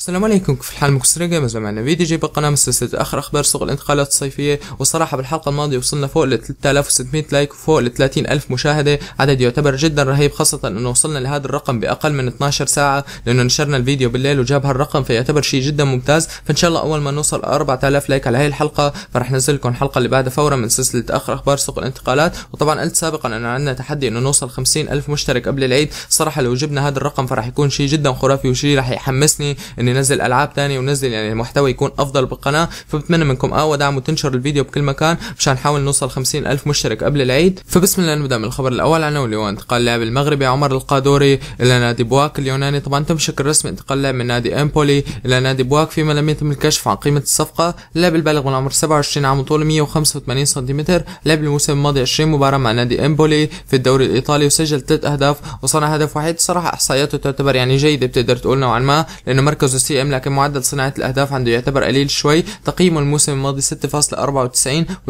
السلام عليكم كيف الحال مكسرقة مازال معنا فيديو جايب قناة من سلسلة آخر أخبار سوق الانتقالات الصيفية والصراحة بالحلقة الماضية وصلنا فوق ل 3600 لايك وفوق ل 30 ألف مشاهدة عدد يعتبر جدا رهيب خاصة أنه وصلنا لهذا الرقم بأقل من 12 ساعة لأنه نشرنا الفيديو بالليل وجاب هالرقم فيعتبر شيء جدا ممتاز فإن شاء الله أول ما نوصل 4000 لايك على هاي الحلقة فرح ننزل لكم الحلقة اللي بعدها فورا من سلسلة آخر أخبار سوق الانتقالات وطبعا قلت سابقا أنه عندنا تحدي أنه نوصل 50 ألف مشترك قبل العيد صراحة لو جبنا هذا الرقم فرح يكون شيء جدا خرافي وشيء رح يحمسني اني انزل العاب تانية ونزل يعني المحتوى يكون افضل بالقناه فبتمنى منكم قوه دعم وتنشر الفيديو بكل مكان مشان نحاول نوصل 50 الف مشترك قبل العيد فبسم الله نبدا من الخبر الاول عنه واللي هو انتقال لاعب المغربي عمر القادوري الى نادي بواك اليوناني طبعا تم شكل رسمي انتقال لاعب من نادي امبولي الى نادي بواك فيما لم يتم الكشف عن قيمه الصفقه اللاعب البالغ من عمر 27 عام وطوله 185 سنتيمتر لعب الموسم الماضي 20 مباراه مع نادي امبولي في الدوري الايطالي وسجل 3 اهداف وصنع هدف واحد صراحه احصائياته تعتبر يعني جيده بتقدر تقول نوعا ما لانه مركزه سي ام لكن معدل صناعة الاهداف عنده يعتبر قليل شوي تقييمه الموسم الماضي 6.94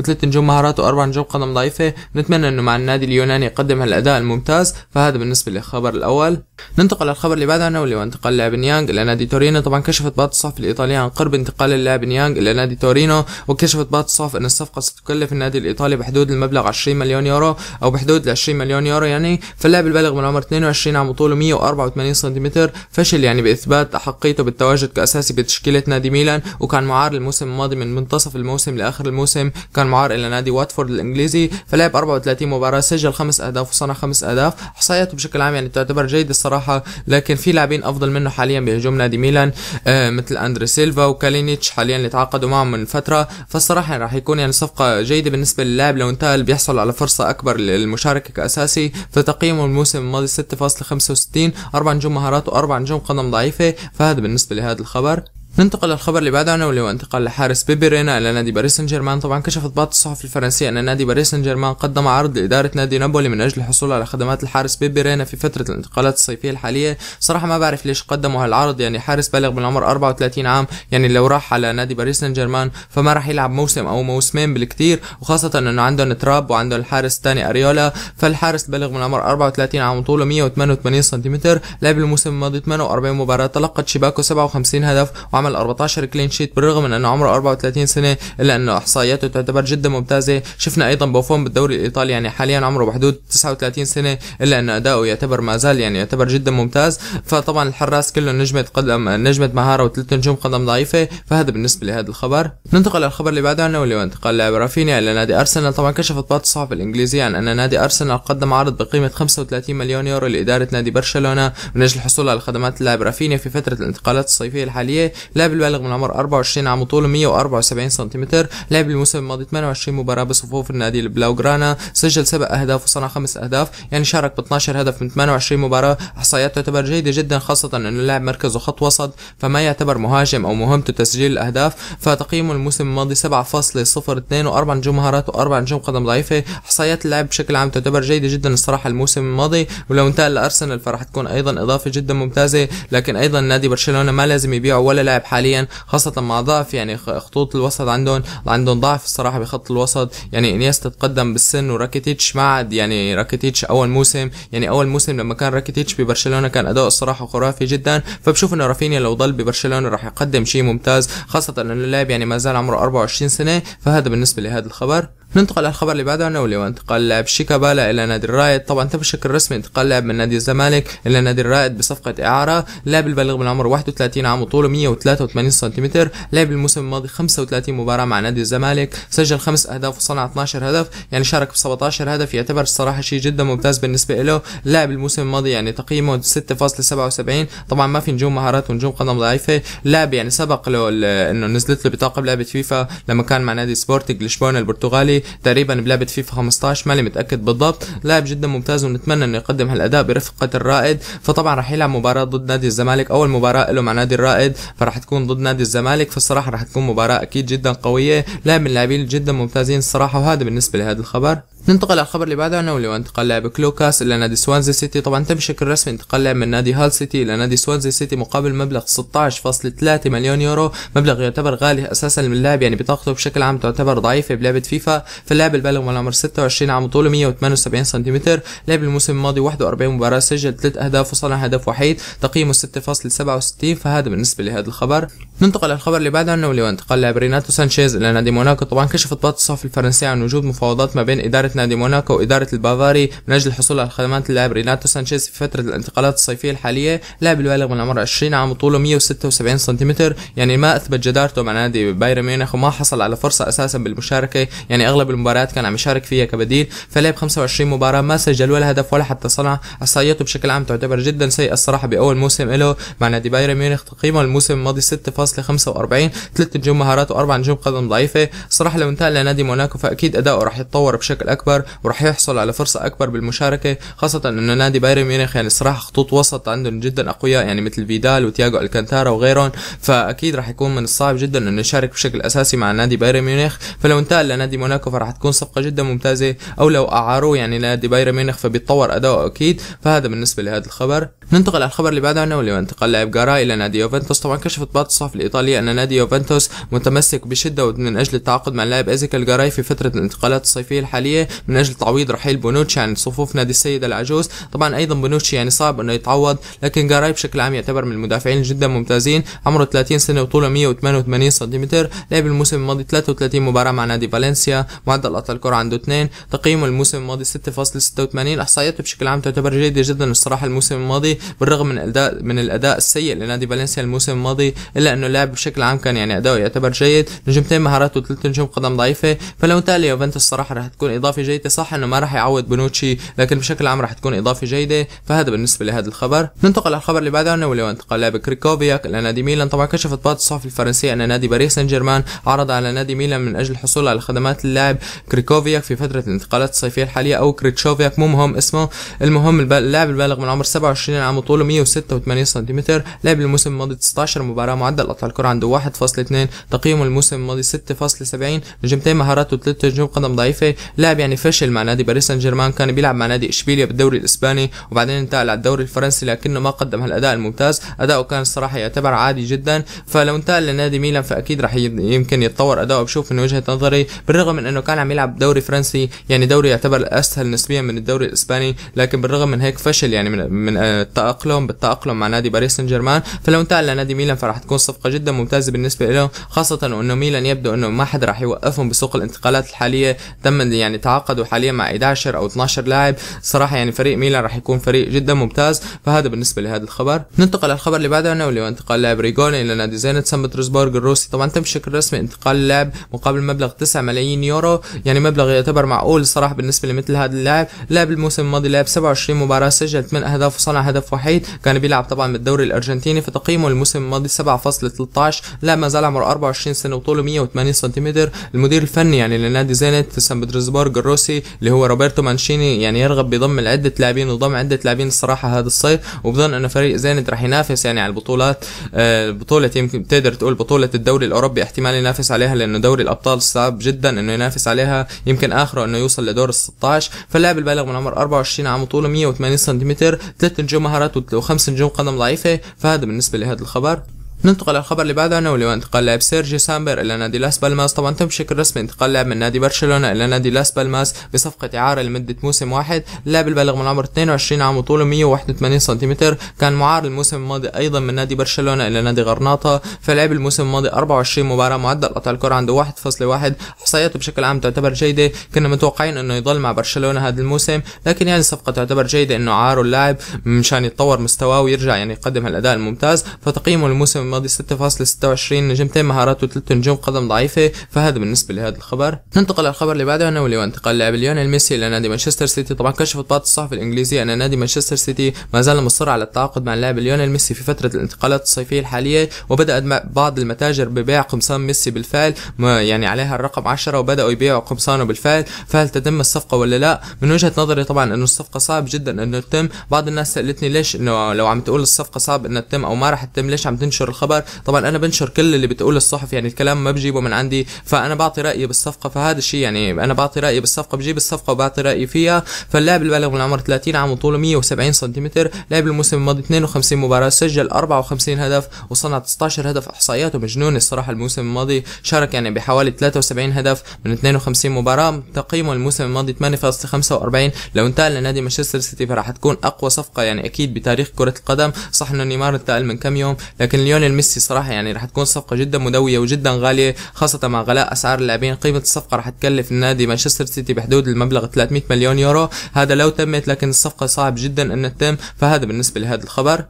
و3 نجوم مهارات و4 نجوم قدم ضعيفة نتمنى انه مع النادي اليوناني يقدم هالاداء الممتاز فهذا بالنسبة للخبر الاول ننتقل للخبر اللي بعدنا واللي هو انتقال لاعب نيانج الى نادي تورينو طبعا كشفت بعض الصحف الايطالية عن قرب انتقال اللاعب نيانج الى نادي تورينو وكشفت بعض الصحف ان الصفقة ستكلف النادي الايطالي بحدود المبلغ 20 مليون يورو او بحدود ال 20 مليون يورو يعني فاللاعب البالغ من عمر 22 عام وطوله 184 سنتيمتر فشل يعني باثبات احقيته التواجد كأساسي بتشكيلة نادي ميلان وكان معار الموسم الماضي من منتصف الموسم لآخر الموسم كان معار إلى نادي واتفورد الإنجليزي فلعب 34 مباراة سجل خمس أهداف وصنع خمس أهداف إحصائياته بشكل عام يعني تعتبر جيدة الصراحة لكن في لاعبين أفضل منه حاليا بهجوم نادي ميلان آه مثل أندري سيلفا وكالينيتش حاليا اللي تعاقدوا معه من فترة فالصراحة يعني راح يكون يعني صفقة جيدة بالنسبة للاعب لو انتقل بيحصل على فرصة أكبر للمشاركة كأساسي فتقييمه الموسم الماضي 6.65 أربع نجوم مهارات وأربع نجوم قدم ضعيفة فهذا بالنسبة بالنسبة لهذا الخبر ننتقل للخبر اللي بعده عنه واللي هو انتقال لحارس بيبي رينا الى نادي باريس سان جيرمان طبعا كشفت بعض الصحف الفرنسيه ان نادي باريس سان جيرمان قدم عرض لاداره نادي نابولي من اجل الحصول على خدمات الحارس بيبي رينا في فتره الانتقالات الصيفيه الحاليه صراحه ما بعرف ليش قدموا هالعرض يعني حارس بالغ من العمر 34 عام يعني لو راح على نادي باريس سان جيرمان فما راح يلعب موسم او موسمين بالكثير وخاصه انه عندهم تراب وعندهم الحارس الثاني اريولا فالحارس بالغ من العمر 34 عام وطوله 188 سنتيمتر لعب الموسم الماضي 48 مباراه تلقت شباكه 57 هدف عمل 14 كلين شيت بالرغم من انه عمره 34 سنه الا انه احصائياته تعتبر جدا ممتازه شفنا ايضا بوفون بالدوري الايطالي يعني حاليا عمره بحدود 39 سنه الا انه اداؤه يعتبر ما زال يعني يعتبر جدا ممتاز فطبعا الحراس كله نجمه قدم نجمه مهاره وثلاث نجوم قدم ضعيفه فهذا بالنسبه لهذا الخبر ننتقل للخبر اللي بعده عنه واللي هو انتقال لاعب رافينيا الى نادي ارسنال طبعا كشفت بعض الصحف الانجليزيه عن ان نادي ارسنال قدم عرض بقيمه 35 مليون يورو لاداره نادي برشلونه من اجل الحصول على خدمات اللاعب رافينيا في فتره الانتقالات الصيفيه الحاليه لاعب البالغ من عمر 24 عام وطوله 174 سنتيمتر لعب الموسم الماضي 28 مباراة بصفوف النادي البلاوغرانا سجل سبع أهداف وصنع خمس أهداف يعني شارك ب 12 هدف من 28 مباراة إحصائيات تعتبر جيدة جدا خاصة أنه لاعب مركزه خط وسط فما يعتبر مهاجم أو مهمته تسجيل الأهداف فتقييمه الموسم الماضي 7.02 وأربع نجوم مهارات وأربع نجوم قدم ضعيفة إحصائيات اللاعب بشكل عام تعتبر جيدة جدا الصراحة الموسم الماضي ولو انتقل لأرسنال فرح تكون أيضا إضافة جدا ممتازة لكن أيضا نادي برشلونة ما لازم يبيعه ولا لاعب اللاعب حاليا خاصة مع ضعف يعني خطوط الوسط عندهم عندهم ضعف الصراحة بخط الوسط يعني انيستا تقدم بالسن وراكيتيتش ما عاد يعني راكيتيتش اول موسم يعني اول موسم لما كان راكيتيتش ببرشلونة كان اداءه الصراحة خرافي جدا فبشوف انه رافينيا لو ضل ببرشلونة راح يقدم شيء ممتاز خاصة انه اللاعب يعني ما زال عمره 24 سنة فهذا بالنسبة لهذا الخبر ننتقل للخبر اللي بعده واللي هو انتقال لاعب شيكابالا الى نادي الرائد طبعا تم بشكل رسمي انتقال لاعب من نادي الزمالك الى نادي الرائد بصفقه اعاره لاعب البالغ من عمره 31 عام وطوله 103 83 سنتيمتر لعب الموسم الماضي 35 مباراة مع نادي الزمالك سجل 5 أهداف وصنع 12 هدف يعني شارك ب 17 هدف يعتبر الصراحة شيء جدا ممتاز بالنسبة له لاعب الموسم الماضي يعني تقييمه 6.77 طبعا ما في نجوم مهارات ونجوم قدم ضعيفة لاعب يعني سبق له انه نزلت له بطاقة بلعبة فيفا لما كان مع نادي سبورتنج لشبونة البرتغالي تقريبا بلعبة فيفا 15 ماني متأكد بالضبط لاعب جدا ممتاز ونتمنى انه يقدم هالأداء برفقة الرائد فطبعا راح يلعب مباراة ضد نادي الزمالك أول مباراة له مع نادي الرائد فراح تكون ضد نادي الزمالك فالصراحه راح تكون مباراه اكيد جدا قويه لاعب من اللاعبين جدا ممتازين الصراحه وهذا بالنسبه لهذا الخبر ننتقل على الخبر اللي بعده واللي هو انتقال لاعب كلوكاس الى نادي سوانزي سيتي طبعا تم بشكل رسمي انتقال لاعب من نادي هال سيتي الى نادي سوانزي سيتي مقابل مبلغ 16.3 مليون يورو مبلغ يعتبر غالي اساسا للاعب يعني بطاقته بشكل عام تعتبر ضعيفه بلعبه فيفا فاللاعب البالغ من العمر 26 عام وطوله 178 سنتيمتر لعب الموسم الماضي 41 مباراه سجل 3 اهداف وصنع هدف وحيد تقييمه 6.67 فهذا بالنسبه لهذا الخبر ننتقل للخبر اللي بعده انه اللي هو انتقال لاعب ريناتو سانشيز الى نادي موناكو طبعا كشفت بعض الصحف الفرنسيه عن وجود مفاوضات ما بين اداره إدارة نادي موناكو وإدارة البافاري من أجل الحصول على خدمات اللاعب ريناتو سانشيز في فترة الانتقالات الصيفية الحالية لاعب البالغ من العمر 20 عام وطوله 176 سنتيمتر يعني ما أثبت جدارته مع نادي بايرن ميونخ وما حصل على فرصة أساسا بالمشاركة يعني أغلب المباريات كان عم يشارك فيها كبديل فلعب 25 مباراة ما سجل ولا هدف ولا حتى صنع إحصائياته بشكل عام تعتبر جدا سيئة الصراحة بأول موسم له مع نادي بايرن ميونخ تقييمه الموسم الماضي 6.45 ثلاث نجوم مهارات وأربع نجوم قدم ضعيفة صراحة لو انتقل لنادي موناكو فأكيد أداؤه راح يتطور بشكل أكبر اكبر وراح يحصل على فرصه اكبر بالمشاركه خاصه انه نادي بايرن ميونخ يعني صراحه خطوط وسط عندهم جدا اقوياء يعني مثل فيدال وتياجو الكانتارا وغيرهم فاكيد راح يكون من الصعب جدا انه يشارك بشكل اساسي مع نادي بايرن ميونخ فلو انتقل لنادي موناكو فراح تكون صفقه جدا ممتازه او لو اعاروه يعني لنادي بايرن ميونخ فبيتطور اداؤه اكيد فهذا بالنسبه لهذا الخبر ننتقل على الخبر اللي بعدنا واللي انتقال لاعب جارا الى نادي يوفنتوس طبعا كشفت بعض الصحف الايطاليه ان نادي يوفنتوس متمسك بشده من اجل التعاقد مع اللاعب ازيك جاراي في فتره الانتقالات الصيفيه الحاليه من اجل تعويض رحيل بونوتشي عن صفوف نادي السيده العجوز طبعا ايضا بونوتشي يعني صعب انه يتعوض لكن جاراي بشكل عام يعتبر من المدافعين جدا ممتازين عمره 30 سنه وطوله 188 سم لعب الموسم الماضي 33 مباراه مع نادي فالنسيا معدل قطع الكره عنده 2 تقييمه الموسم الماضي 6.86 احصائياته بشكل عام تعتبر جيده جدا الصراحه الموسم الماضي بالرغم من الاداء من الاداء السيء لنادي فالنسيا الموسم الماضي الا انه اللاعب بشكل عام كان يعني اداؤه يعتبر جيد نجمتين مهارات وثلاث نجوم قدم ضعيفه فلو تالي يوفنتوس الصراحه راح تكون اضافه جيده صح انه ما راح يعوض بنوتشي لكن بشكل عام راح تكون اضافه جيده فهذا بالنسبه لهذا الخبر ننتقل للخبر اللي بعده واللي هو انتقال لاعب كريكوفياك لنادي ميلان طبعا كشفت بعض الصحف الفرنسيه ان نادي باريس سان جيرمان عرض على نادي ميلان من اجل الحصول على خدمات اللاعب كريكوفياك في فتره الانتقالات الصيفيه الحاليه او كريتشوفياك مو مهم اسمه المهم اللاعب البالغ من عمر 27 عام طوله 186 سم لعب الموسم الماضي 19 مباراة معدل قطع الكرة عنده 1.2 تقييمه الموسم الماضي 6.70 نجمتين مهاراته ثلاثة نجوم قدم ضعيفة لاعب يعني فشل مع نادي باريس سان جيرمان كان بيلعب مع نادي اشبيليا بالدوري الاسباني وبعدين انتقل على الدوري الفرنسي لكنه ما قدم هالاداء الممتاز اداؤه كان الصراحة يعتبر عادي جدا فلو انتقل لنادي ميلان فاكيد راح يمكن يتطور اداؤه بشوف من وجهة نظري بالرغم من انه كان عم يلعب دوري فرنسي يعني دوري يعتبر اسهل نسبيا من الدوري الاسباني لكن بالرغم من هيك فشل يعني من, من آه، التأقلم بالتأقلم مع نادي باريس سان جيرمان فلو انتقل لنادي ميلان فراح تكون صفقة جدا ممتازة بالنسبة له خاصة انه ميلان يبدو انه ما حد راح يوقفهم بسوق الانتقالات الحالية تم يعني تعاقدوا حاليا مع 11 او 12 لاعب صراحة يعني فريق ميلان راح يكون فريق جدا ممتاز فهذا بالنسبة لهذا الخبر ننتقل للخبر اللي بعده واللي هو انتقال لاعب ريجوني الى نادي زينت سان بطرسبورغ الروسي طبعا تم بشكل رسمي انتقال اللاعب مقابل مبلغ 9 ملايين يورو يعني مبلغ يعتبر معقول صراحة بالنسبة لمثل هذا اللاعب لاعب الموسم الماضي لعب 27 مباراة سجل 8 اهداف وصنع هدف وحيد كان بيلعب طبعا بالدوري الارجنتيني فتقييمه الموسم الماضي 7.13 لا ما زال عمره 24 سنه وطوله 180 سنتيمتر المدير الفني يعني لنادي زينت سان بطرسبرج الروسي اللي هو روبرتو مانشيني يعني يرغب بضم عده لاعبين وضم عده لاعبين الصراحه هذا الصيف وبظن ان فريق زينت راح ينافس يعني على البطولات آه بطوله يمكن تقدر تقول بطوله الدوري الاوروبي احتمال ينافس عليها لانه دوري الابطال صعب جدا انه ينافس عليها يمكن اخره انه يوصل لدور ال 16 فاللاعب البالغ من عمر 24 عام وطوله 180 سنتيمتر ثلاث نجوم انهارت وخمس نجوم قدم ضعيفة فهذا بالنسبة لهذا الخبر ننتقل للخبر اللي بعده واللي هو انتقال لاعب سيرجي سامبر الى نادي لاس بالماس طبعا تم بشكل رسمي انتقال لاعب من نادي برشلونه الى نادي لاس بالماس بصفقه اعاره لمده موسم واحد اللاعب البالغ من العمر 22 عام وطوله 181 سنتيمتر كان معار الموسم الماضي ايضا من نادي برشلونه الى نادي غرناطه فلعب الموسم الماضي 24 مباراه معدل قطع الكره عنده 1.1 احصائياته بشكل عام تعتبر جيده كنا متوقعين انه يضل مع برشلونه هذا الموسم لكن يعني الصفقه تعتبر جيده انه عاروا اللاعب مشان يتطور مستواه ويرجع يعني يقدم هالاداء الممتاز فتقييمه الموسم الماضي 6.26 نجمتين مهارات وثلاث نجوم قدم ضعيفة فهذا بالنسبة لهذا الخبر ننتقل للخبر اللي بعده أنا واللي هو انتقال لاعب ليونيل ميسي إلى نادي مانشستر سيتي طبعا كشفت بعض الصحف الإنجليزية أن نادي مانشستر سيتي ما زال مصر على التعاقد مع اللاعب ليونيل ميسي في فترة الانتقالات الصيفية الحالية وبدأت بعض المتاجر ببيع قمصان ميسي بالفعل ما يعني عليها الرقم 10 وبدأوا يبيعوا قمصانه بالفعل فهل تتم الصفقة ولا لا من وجهة نظري طبعا أنه الصفقة صعب جدا أنه تتم بعض الناس سألتني ليش أنه لو عم تقول الصفقة صعب أنها تتم أو ما راح تتم ليش عم تنشر الخبر طبعا انا بنشر كل اللي بتقوله الصحف يعني الكلام ما بجيبه من عندي فانا بعطي رايي بالصفقه فهذا الشيء يعني انا بعطي رايي بالصفقه بجيب الصفقه وبعطي رايي فيها فاللاعب البالغ من العمر 30 عام وطوله 170 سنتيمتر لعب الموسم الماضي 52 مباراه سجل 54 هدف وصنع 19 هدف احصائياته مجنونه الصراحه الموسم الماضي شارك يعني بحوالي 73 هدف من 52 مباراه تقييمه الموسم الماضي 8.45 لو انتقل لنادي مانشستر سيتي فراح تكون اقوى صفقه يعني اكيد بتاريخ كره القدم صح انه نيمار انتقل من كم يوم لكن اليوم ليونيل ميسي صراحه يعني راح تكون صفقه جدا مدويه وجدا غاليه خاصه مع غلاء اسعار اللاعبين قيمه الصفقه راح تكلف النادي مانشستر سيتي بحدود المبلغ 300 مليون يورو هذا لو تمت لكن الصفقه صعب جدا ان تتم فهذا بالنسبه لهذا الخبر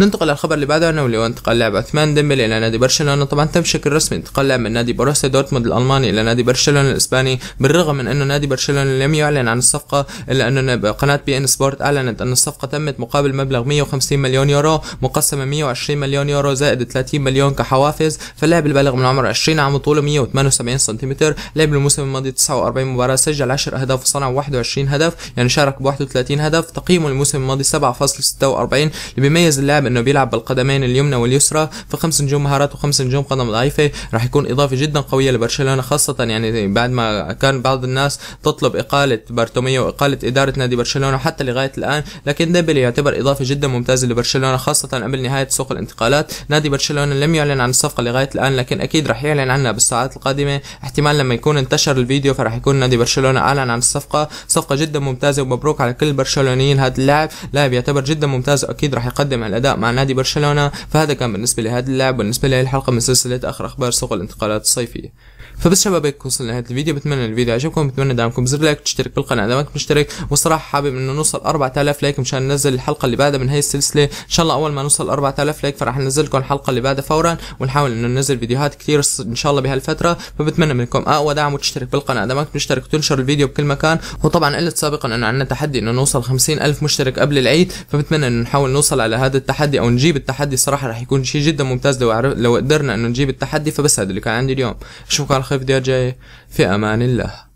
ننتقل للخبر اللي بعده انه هو انتقال لاعب عثمان ديمبلي الى نادي برشلونه طبعا تم بشكل رسمي انتقال لاعب من نادي بروسيا دورتموند الالماني الى نادي برشلونه الاسباني بالرغم من انه نادي برشلونه لم يعلن عن الصفقه الا ان قناه بي ان سبورت اعلنت ان الصفقه تمت مقابل مبلغ 150 مليون يورو مقسمه 120 مليون يورو زائد 30 مليون كحوافز فاللاعب البالغ من عمر 20 عام وطوله 178 سنتيمتر لعب الموسم الماضي 49 مباراه سجل 10 اهداف وصنع 21 هدف يعني شارك ب 31 هدف تقييمه الموسم الماضي 7.46 اللي بيميز اللاعب لاعب انه بيلعب بالقدمين اليمنى واليسرى فخمس نجوم مهارات وخمس نجوم قدم ضعيفه راح يكون اضافه جدا قويه لبرشلونه خاصه يعني بعد ما كان بعض الناس تطلب اقاله بارتوميو واقاله اداره نادي برشلونه حتى لغايه الان لكن ديمبلي يعتبر اضافه جدا ممتازه لبرشلونه خاصه قبل نهايه سوق الانتقالات نادي برشلونه لم يعلن عن الصفقه لغايه الان لكن اكيد راح يعلن عنها بالساعات القادمه احتمال لما يكون انتشر الفيديو فراح يكون نادي برشلونه اعلن عن الصفقه صفقه جدا ممتازه ومبروك على كل البرشلونيين هذا اللاعب لاعب يعتبر جدا ممتاز واكيد راح يقدم الاداء مع نادي برشلونه فهذا كان بالنسبه لهذا اللاعب بالنسبه لهذه الحلقه من سلسله اخر اخبار سوق الانتقالات الصيفيه فبس شباب هيك وصلنا لنهايه الفيديو بتمنى الفيديو عجبكم بتمنى دعمكم بزر لايك تشترك بالقناه اذا ما كنت مشترك وصراحه حابب انه نوصل 4000 لايك مشان ننزل الحلقه اللي بعدها من هي السلسله ان شاء الله اول ما نوصل 4000 لايك فرح ننزل لكم الحلقه اللي بعدها فورا ونحاول انه ننزل فيديوهات كثير ان شاء الله بهالفتره فبتمنى منكم اقوى دعم وتشترك بالقناه اذا ما كنت مشترك وتنشر الفيديو بكل مكان وطبعا قلت سابقا انه عندنا تحدي انه نوصل 50000 مشترك قبل العيد فبتمنى انه نحاول نوصل على هذا التحدي او نجيب التحدي صراحه راح يكون شيء جدا ممتاز لو لو قدرنا انه نجيب التحدي فبس هذا اللي كان عندي اليوم اشوفكم الخف ديال جاي في أمان الله